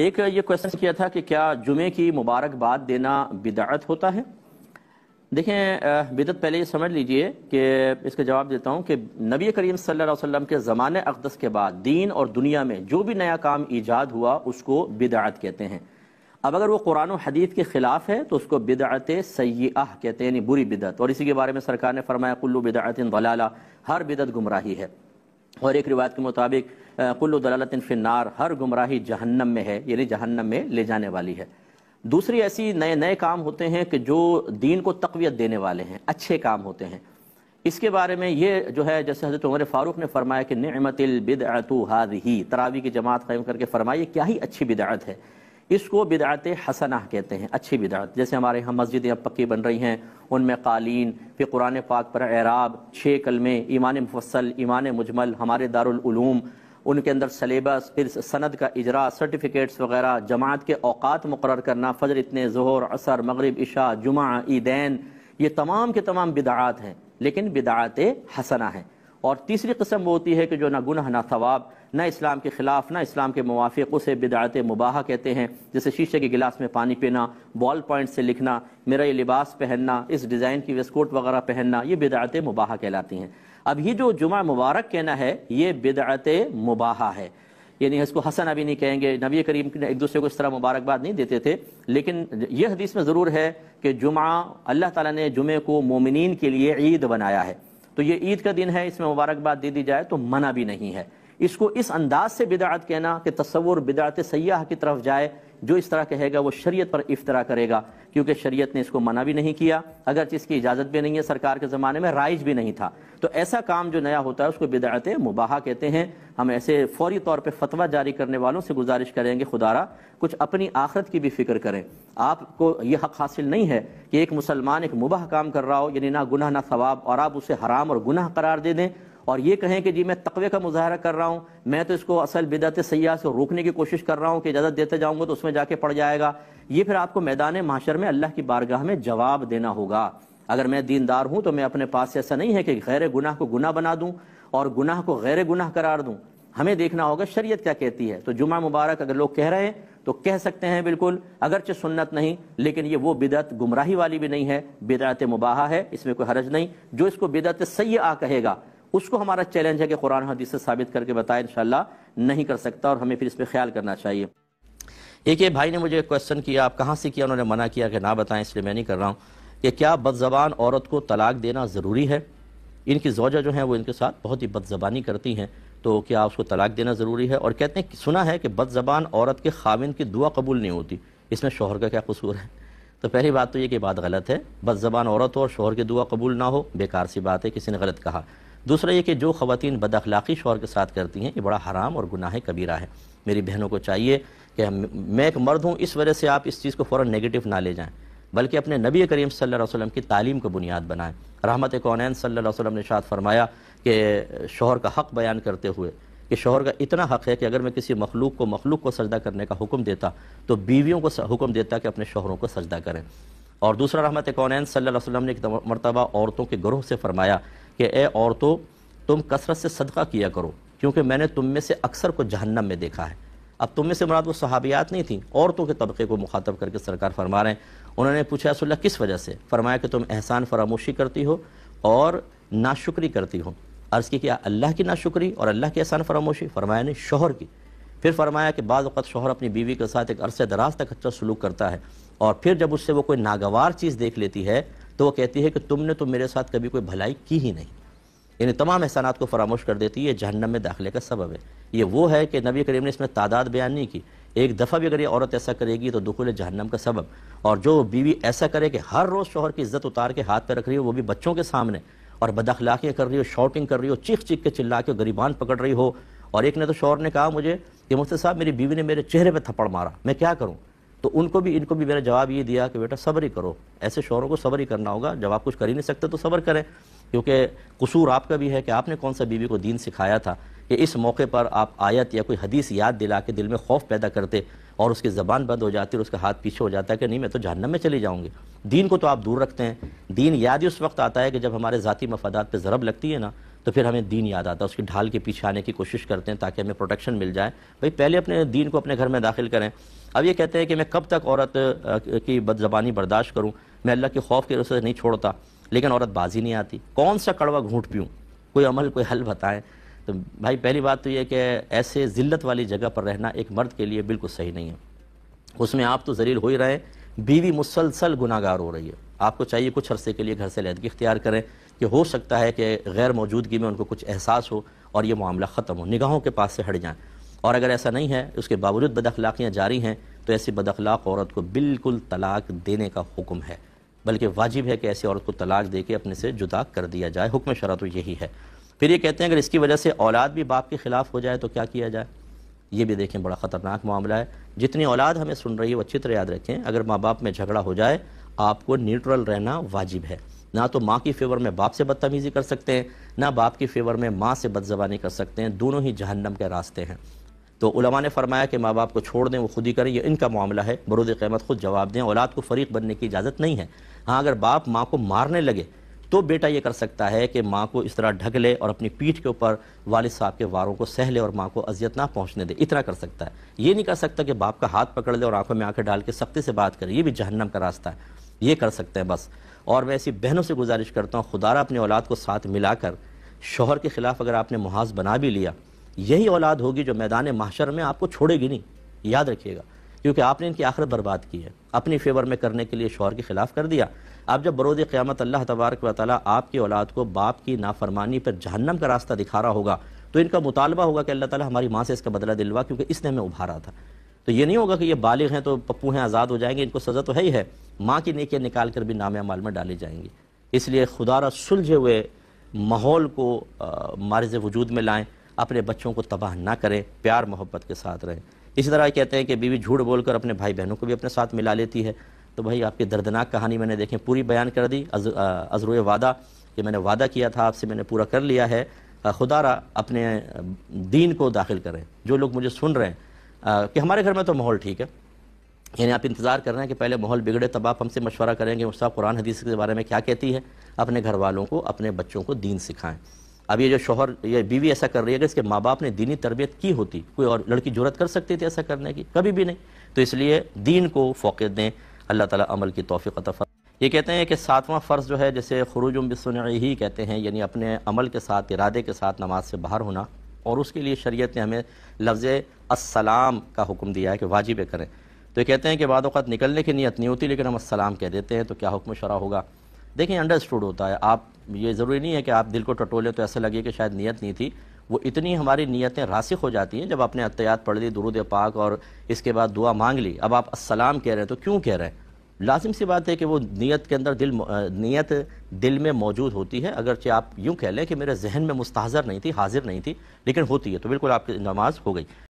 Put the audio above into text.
ایک یہ کوشچن کیا تھا کہ کیا جمعے کی مبارکباد دینا بدعت ہوتا ہے دیکھیں بدعت پہلے یہ سمجھ لیجئے کہ اس کا جواب دیتا ہوں کہ نبی کریم صلی اللہ علیہ وسلم کے زمانے اقدس کے بعد دین اور دنیا میں جو بھی نیا کام ایجاد ہوا اس کو بدعت کہتے ہیں اب اگر وہ قرآن و حدیث کے خلاف ہے تو اس کو بدعت سیاح کہتے ہیں یعنی بری بدعت اور اسی کے بارے میں سرکار نے فرمایا کلو بدعت غلالہ ہر بدعت گمراہی ہے اور ایک روایت کے مطابق کلو النار ہر گمراہی جہنم میں ہے یعنی جہنم میں لے جانے والی ہے دوسری ایسی نئے نئے کام ہوتے ہیں کہ جو دین کو تقویت دینے والے ہیں اچھے کام ہوتے ہیں اس کے بارے میں یہ جو ہے جیسے حضرت عمر فاروق نے فرمایا کہ نعمت البدعت و ہی تراوی کی جماعت قائم کر کے فرمائی یہ کیا ہی اچھی بدعت ہے اس کو بدعت حسنہ کہتے ہیں اچھی بدعت جیسے ہمارے ہم مسجدیں اب پکی بن رہی ہیں ان میں قالین پھر قرآن پاک پر اعراب چھ کلمے ایمان مفصل ایمان مجمل ہمارے دارالعلوم ان کے اندر سلیبس پھر سند کا اجراء سرٹیفکیٹس وغیرہ جماعت کے اوقات مقرر کرنا فجر اتنے ظہر عصر مغرب عشاء جمعہ عیدین یہ تمام کے تمام بدعات ہیں لیکن بدعات حسنہ ہیں اور تیسری قسم وہ ہوتی ہے کہ جو نہ گناہ نہ ثواب نہ اسلام کے خلاف نہ اسلام کے موافق اسے بدعت مباحہ کہتے ہیں جیسے شیشے کے گلاس میں پانی پینا بال پوائنٹ سے لکھنا میرا یہ لباس پہننا اس ڈیزائن کی ویسکوٹ وغیرہ پہننا یہ بدعت مباح کہلاتی ہیں اب یہ جو جمعہ مبارک کہنا ہے یہ بدعت مباحہ ہے یعنی اس کو حسن ابھی نہیں کہیں گے نبی کریم ایک دوسرے کو اس طرح مبارکباد نہیں دیتے تھے لیکن یہ حدیث میں ضرور ہے کہ جمعہ اللہ تعالیٰ نے جمعہ کو مومنین کے لیے عید بنایا ہے تو یہ عید کا دن ہے اس میں مبارکباد دے دی جائے تو منع بھی نہیں ہے اس کو اس انداز سے بدعت کہنا کہ تصور بدعت سیاح کی طرف جائے جو اس طرح کہے گا وہ شریعت پر افطرا کرے گا کیونکہ شریعت نے اس کو منع بھی نہیں کیا اگرچہ اس کی اجازت بھی نہیں ہے سرکار کے زمانے میں رائج بھی نہیں تھا تو ایسا کام جو نیا ہوتا ہے اس کو بدعت مباحہ کہتے ہیں ہم ایسے فوری طور پہ فتویٰ جاری کرنے والوں سے گزارش کریں گے خدا را کچھ اپنی آخرت کی بھی فکر کریں آپ کو یہ حق حاصل نہیں ہے کہ ایک مسلمان ایک مباح کام کر رہا ہو یعنی نہ گناہ نہ ثواب اور آپ اسے حرام اور گناہ قرار دے دیں اور یہ کہیں کہ جی میں تقوی کا مظاہرہ کر رہا ہوں میں تو اس کو اصل بدعت سیاح سے روکنے کی کوشش کر رہا ہوں کہ اجازت دیتے جاؤں گا تو اس میں جا کے پڑ جائے گا یہ پھر آپ کو میدان معاشر میں اللہ کی بارگاہ میں جواب دینا ہوگا اگر میں دیندار ہوں تو میں اپنے پاس سے ایسا نہیں ہے کہ غیر گناہ کو گناہ بنا دوں اور گناہ کو غیر گناہ قرار دوں ہمیں دیکھنا ہوگا شریعت کیا کہتی ہے تو جمعہ مبارک اگر لوگ کہہ رہے ہیں تو کہہ سکتے ہیں بالکل اگرچہ سنت نہیں لیکن یہ وہ بدعت گمراہی والی بھی نہیں ہے بدعت مباحہ ہے اس میں کوئی حرج نہیں جو اس کو بدعت سیاح کہے گا اس کو ہمارا چیلنج ہے کہ قرآن حدیث سے ثابت کر کے بتائے انشاءاللہ نہیں کر سکتا اور ہمیں پھر اس پہ خیال کرنا چاہیے ایک یہ بھائی نے مجھے کوشچن کیا آپ کہاں سے کیا انہوں نے منع کیا کہ نہ بتائیں اس لیے میں نہیں کر رہا ہوں کہ کیا بد زبان عورت کو طلاق دینا ضروری ہے ان کی زوجہ جو ہیں وہ ان کے ساتھ بہت ہی بد زبانی کرتی ہیں تو کیا اس کو طلاق دینا ضروری ہے اور کہتے ہیں سنا ہے کہ بد زبان عورت کے خاوند کی دعا قبول نہیں ہوتی اس میں شوہر کا کیا قصور ہے تو پہلی بات تو یہ کہ بات غلط ہے بد زبان عورت ہو اور شوہر کی دعا قبول نہ ہو بیکار سی بات ہے کسی نے غلط کہا دوسرا یہ کہ جو خواتین بد اخلاقی شوہر کے ساتھ کرتی ہیں یہ بڑا حرام اور گناہ کبیرہ ہے میری بہنوں کو چاہیے کہ میں ایک مرد ہوں اس وجہ سے آپ اس چیز کو فوراً نہ لے جائیں بلکہ اپنے نبی کریم صلی اللہ علیہ وسلم کی تعلیم کو بنیاد بنائیں رحمت کونین صلی اللہ علیہ وسلم نے شاد فرمایا کہ شوہر کا حق بیان کرتے ہوئے کہ شوہر کا اتنا حق ہے کہ اگر میں کسی مخلوق کو مخلوق کو سجدہ کرنے کا حکم دیتا تو بیویوں کو حکم دیتا کہ اپنے شوہروں کو سجدہ کریں اور دوسرا رحمت کونین صلی اللہ علیہ وسلم نے ایک مرتبہ عورتوں کے گروہ سے فرمایا کہ اے عورتوں تم کثرت سے صدقہ کیا کرو کیونکہ میں نے تم میں سے اکثر کو جہنم میں دیکھا ہے اب تم میں سے مراد وہ صحابیات نہیں تھیں عورتوں کے طبقے کو مخاطب کر کے سرکار فرما رہے ہیں انہوں نے پوچھا اللہ کس وجہ سے فرمایا کہ تم احسان فراموشی کرتی ہو اور ناشکری کرتی ہو عرض کی کیا اللہ کی ناشکری اور اللہ کی احسان فراموشی فرمایا نے شوہر کی پھر فرمایا کہ بعض وقت شوہر اپنی بیوی کے ساتھ ایک عرصے دراز تک اچھا سلوک کرتا ہے اور پھر جب اس سے وہ کوئی ناگوار چیز دیکھ لیتی ہے تو وہ کہتی ہے کہ تم نے تو میرے ساتھ کبھی کوئی بھلائی کی ہی نہیں یعنی تمام احسانات کو فراموش کر دیتی ہے یہ جہنم میں داخلے کا سبب ہے یہ وہ ہے کہ نبی کریم نے اس میں تعداد بیان نہیں کی ایک دفعہ بھی اگر یہ عورت ایسا کرے گی تو دخول جہنم کا سبب اور جو بیوی ایسا کرے کہ ہر روز شوہر کی عزت اتار کے ہاتھ پہ رکھ رہی ہو وہ بھی بچوں کے سامنے اور بداخلاقیاں کر رہی ہو شاٹنگ کر رہی ہو چیخ چیخ کے چلا کے غریبان پکڑ رہی ہو اور ایک نے تو شوہر نے کہا مجھے کہ صاحب میری بیوی نے میرے چہرے پہ تھپڑ مارا میں کیا کروں تو ان کو بھی ان کو بھی میں نے جواب یہ دیا کہ بیٹا صبر ہی کرو ایسے شوہروں کو صبر ہی کرنا ہوگا جب آپ کچھ کر ہی نہیں سکتے تو صبر کریں کیونکہ قصور آپ کا بھی ہے کہ آپ نے کون سا بیوی کو دین سکھایا تھا کہ اس موقع پر آپ آیت یا کوئی حدیث یاد دلا کے دل میں خوف پیدا کرتے اور اس کی زبان بند ہو جاتی اور اس کا ہاتھ پیچھے ہو جاتا ہے کہ نہیں میں تو جہنم میں چلی جاؤں گی دین کو تو آپ دور رکھتے ہیں دین یاد ہی اس وقت آتا ہے کہ جب ہمارے ذاتی مفادات پہ ضرب لگتی ہے نا تو پھر ہمیں دین یاد آتا ہے اس کی ڈھال کے پیچھے آنے کی کوشش کرتے ہیں تاکہ ہمیں پروٹیکشن مل جائے بھائی پہلے اپنے دین کو اپنے گھر میں داخل کریں اب یہ کہتے ہیں کہ میں کب تک عورت کی بد زبانی برداشت کروں میں اللہ کے خوف کے رسے سے نہیں چھوڑتا لیکن عورت بازی نہیں آتی کون سا کڑوا گھونٹ پیوں کوئی عمل کوئی حل بتائیں تو بھائی پہلی بات تو یہ کہ ایسے ذلت والی جگہ پر رہنا ایک مرد کے لیے بالکل صحیح نہیں ہے اس میں آپ تو ذلیل ہو ہی رہیں بیوی مسلسل گناہ گار ہو رہی ہے آپ کو چاہیے کچھ عرصے کے لیے گھر سے علیحدگی اختیار کریں کہ ہو سکتا ہے کہ غیر موجودگی میں ان کو کچھ احساس ہو اور یہ معاملہ ختم ہو نگاہوں کے پاس سے ہٹ جائیں اور اگر ایسا نہیں ہے اس کے باوجود اخلاقیاں جاری ہیں تو ایسی اخلاق عورت کو بالکل طلاق دینے کا حکم ہے بلکہ واجب ہے کہ ایسی عورت کو طلاق دے کے اپنے سے جدا کر دیا جائے حکم شرع تو یہی ہے پھر یہ کہتے ہیں اگر اس کی وجہ سے اولاد بھی باپ کے خلاف ہو جائے تو کیا کیا جائے یہ بھی دیکھیں بڑا خطرناک معاملہ ہے جتنی اولاد ہمیں سن رہی ہے وہ اچھی طرح یاد رکھیں اگر ماں باپ میں جھگڑا ہو جائے آپ کو نیوٹرل رہنا واجب ہے نہ تو ماں کی فیور میں باپ سے بدتمیزی کر سکتے ہیں نہ باپ کی فیور میں ماں سے بدزبانی کر سکتے ہیں دونوں ہی جہنم کے راستے ہیں تو علماء نے فرمایا کہ ماں باپ کو چھوڑ دیں وہ خود ہی کریں یہ ان کا معاملہ ہے برود قیمت خود جواب دیں اولاد کو فریق بننے کی اجازت نہیں ہے ہاں اگر باپ ماں کو مارنے لگے تو بیٹا یہ کر سکتا ہے کہ ماں کو اس طرح ڈھک لے اور اپنی پیٹھ کے اوپر والد صاحب کے واروں کو سہ لے اور ماں کو اذیت نہ پہنچنے دے اتنا کر سکتا ہے یہ نہیں کر سکتا کہ باپ کا ہاتھ پکڑ لے اور آنکھوں میں آنکھیں ڈال کے سختی سے بات کرے یہ بھی جہنم کا راستہ ہے یہ کر سکتے ہیں بس اور میں ایسی بہنوں سے گزارش کرتا ہوں خدا اپنے اولاد کو ساتھ ملا کر شوہر کے خلاف اگر آپ نے محاذ بنا بھی لیا یہی اولاد ہوگی جو میدان محشر میں آپ کو چھوڑے گی نہیں یاد رکھیے گا کیونکہ آپ نے ان کی آخرت برباد کی ہے اپنی فیور میں کرنے کے لیے شوہر کے خلاف کر دیا آپ جب برود قیامت اللہ تبارک و تعالیٰ آپ کی اولاد کو باپ کی نافرمانی پر جہنم کا راستہ دکھا رہا ہوگا تو ان کا مطالبہ ہوگا کہ اللہ تعالیٰ ہماری ماں سے اس کا بدلہ دلوا کیونکہ اس نے ہمیں ابھارا تھا تو یہ نہیں ہوگا کہ یہ بالغ ہیں تو پپو ہیں آزاد ہو جائیں گے ان کو سزا تو ہے ہی ہے ماں کی نیکیاں نکال کر بھی نام عمال میں ڈالی جائیں گی اس لیے خدا را سلجھے ہوئے ماحول کو مارز وجود میں لائیں اپنے بچوں کو تباہ نہ کریں پیار محبت کے ساتھ رہیں اسی طرح کہتے ہیں کہ بیوی جھوٹ بول کر اپنے بھائی بہنوں کو بھی اپنے ساتھ ملا لیتی ہے تو بھائی آپ کی دردناک کہانی میں نے دیکھیں پوری بیان کر دی عذرو وعدہ کہ میں نے وعدہ کیا تھا آپ سے میں نے پورا کر لیا ہے خدا را اپنے دین کو داخل کریں جو لوگ مجھے سن رہے ہیں کہ ہمارے گھر میں تو ماحول ٹھیک ہے یعنی آپ انتظار کر رہے ہیں کہ پہلے ماحول بگڑے تب آپ ہم سے مشورہ کریں گے مصعف قرآن حدیث کے بارے میں کیا کہتی ہے اپنے گھر والوں کو اپنے بچوں کو دین سکھائیں اب یہ جو شوہر یہ بیوی ایسا کر رہی ہے کہ اس کے ماں باپ نے دینی تربیت کی ہوتی کوئی اور لڑکی جرت کر سکتی تھی ایسا کرنے کی کبھی بھی نہیں تو اس لیے دین کو فوقت دیں اللہ تعالیٰ عمل کی توفیق عطا فرض یہ کہتے ہیں کہ ساتواں فرض جو ہے جیسے خروج بسنعی ہی کہتے ہیں یعنی اپنے عمل کے ساتھ ارادے کے ساتھ نماز سے باہر ہونا اور اس کے لیے شریعت نے ہمیں لفظ السلام کا حکم دیا ہے کہ واجب کریں تو یہ کہتے ہیں کہ بعد وقت نکلنے کی نیت نہیں ہوتی لیکن ہم السلام کہہ دیتے ہیں تو کیا حکم شرع ہوگا دیکھیں انڈرسٹوڈ ہوتا ہے آپ یہ ضروری نہیں ہے کہ آپ دل کو ٹٹو لیں تو ایسا لگے کہ شاید نیت نہیں تھی وہ اتنی ہماری نیتیں راسخ ہو جاتی ہیں جب آپ نے احتیاط پڑھ لی درود پاک اور اس کے بعد دعا مانگ لی اب آپ السلام کہہ رہے ہیں تو کیوں کہہ رہے ہیں لازم سی بات ہے کہ وہ نیت کے اندر دل نیت دل میں موجود ہوتی ہے اگرچہ آپ یوں کہہ لیں کہ میرے ذہن میں مستحضر نہیں تھی حاضر نہیں تھی لیکن ہوتی ہے تو بالکل آپ کی نماز ہو گئی